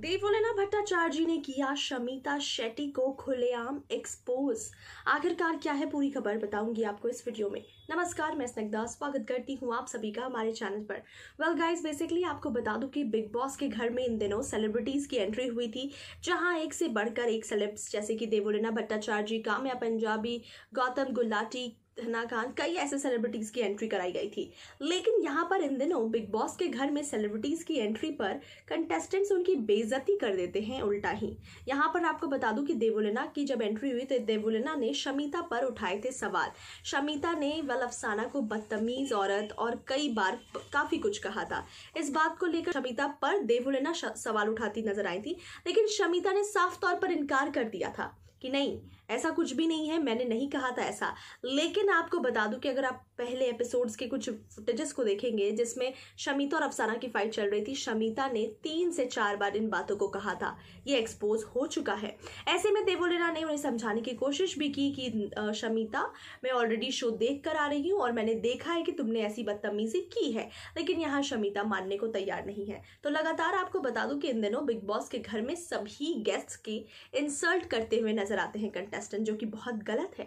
देवोलेना भट्टाचार्य जी ने किया शमिता शेट्टी को खुलेआम एक्सपोज आखिरकार क्या है पूरी खबर बताऊंगी आपको इस वीडियो में नमस्कार मैं स्नग्धा स्वागत करती हूँ आप सभी का हमारे चैनल पर वेल गाइस बेसिकली आपको बता दूं कि बिग बॉस के घर में इन दिनों सेलिब्रिटीज़ की एंट्री हुई थी जहाँ एक से बढ़कर एक सेलेब्स जैसे कि देवोलेना भट्टाचार्य जी काम्या पंजाबी गौतम गुलाटी थना खान कई ऐसे सेलिब्रिटीज़ की एंट्री कराई गई थी लेकिन यहाँ पर इन दिनों बिग बॉस के घर में सेलिब्रिटीज़ की एंट्री पर कंटेस्टेंट्स उनकी बेजती कर देते हैं उल्टा ही यहाँ पर आपको बता दूं कि देवोलेना की जब एंट्री हुई तो देवोलेना ने शमिता पर उठाए थे सवाल शमिता ने वल अफसाना को बदतमीज़ औरत और कई बार काफ़ी कुछ कहा था इस बात को लेकर शमिता पर देवोलेना सवाल उठाती नजर आई थी लेकिन शमिता ने साफ तौर पर इनकार कर दिया था कि नहीं ऐसा कुछ भी नहीं है मैंने नहीं कहा था ऐसा लेकिन आपको बता दूं कि अगर आप पहले एपिसोड्स के कुछ फुटेजेस को देखेंगे जिसमें शमिता और अफसाना की फाइट चल रही थी शमीता ने तीन से चार बार इन बातों को कहा था ये एक्सपोज हो चुका है ऐसे में देवोलेना ने उन्हें समझाने की कोशिश भी की कि शमिता मैं ऑलरेडी शो देख कर आ रही हूँ और मैंने देखा है कि तुमने ऐसी बदतमीजी की है लेकिन यहाँ शमिता मानने को तैयार नहीं है तो लगातार आपको बता दूं कि इन दिनों बिग बॉस के घर में सभी गेस्ट की इंसल्ट करते हुए नजर नजर आते हैं कंटेस्टेंट जो कि बहुत गलत है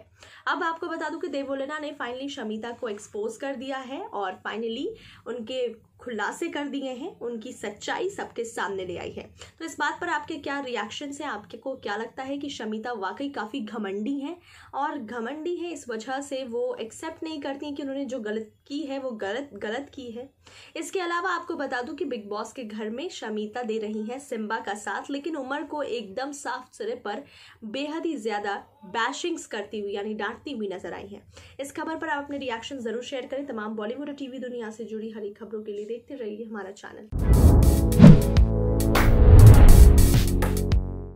अब आपको बता दूं कि देवोलेना ने फाइनली शमिता को एक्सपोज कर दिया है और फाइनली उनके खुलासे कर दिए हैं उनकी सच्चाई सबके सामने ले आई है तो इस बात पर आपके क्या रिएक्शन है आपके को क्या लगता है कि शमिता वाकई काफ़ी घमंडी हैं और घमंडी है इस वजह से वो एक्सेप्ट नहीं करती हैं कि उन्होंने जो गलत की है वो गलत गलत की है इसके अलावा आपको बता दूं कि बिग बॉस के घर में शमिता दे रही हैं सिम्बा का साथ लेकिन उमर को एकदम साफ सिरे पर बेहद ही ज़्यादा बैशिंग्स करती हुई यानी डांटती हुई नजर आई हैं इस खबर पर आप अपने रिएक्शन ज़रूर शेयर करें तमाम बॉलीवुड और टीवी दुनिया से जुड़ी हरी खबरों के लिए देखते रहिए हमारा चैनल